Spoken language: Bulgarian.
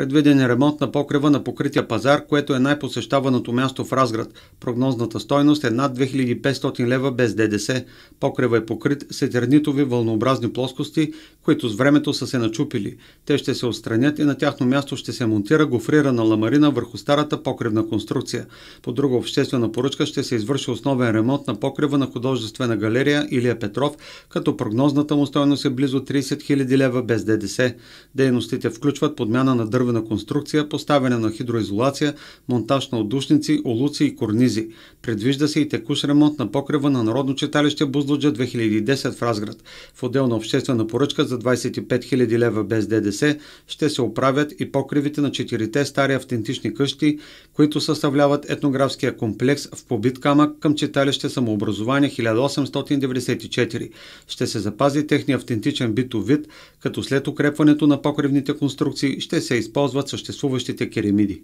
Предвиден е ремонт на покрива на покрития пазар, което е най-посещаваното място в Разград. Прогнозната стойност е над 2500 лева без ДДС. Покрива е покрит с етернитови вълнообразни плоскости, които с времето са се начупили. Те ще се отстранят и на тяхно място ще се монтира гофрирана ламарина върху старата покривна конструкция. По друга обществена поръчка ще се извърши основен ремонт на покрива на художествена галерия Илия Петров, като прогнозната му стойност е близо 30 000 лева без ДДС. Дейностите включват подмяна на дървен експлозивна конструкция, поставяне на хидроизолация, монтаж на отдушници, олуци и корнизи. Предвижда се и текущ ремонт на покрива на Народно читалище Бузлуджа 2010 в Разград. В отдел на обществена поръчка за 25 000 лева без ДДС ще се оправят и покривите на четирите стари автентични къщи, които съставляват етнографския комплекс в побит камък към читалище самообразование 1894. Ще се запази техния автентичен битов вид, като след укрепването на покривните конструкции ще се използва използват съществуващите керамиди.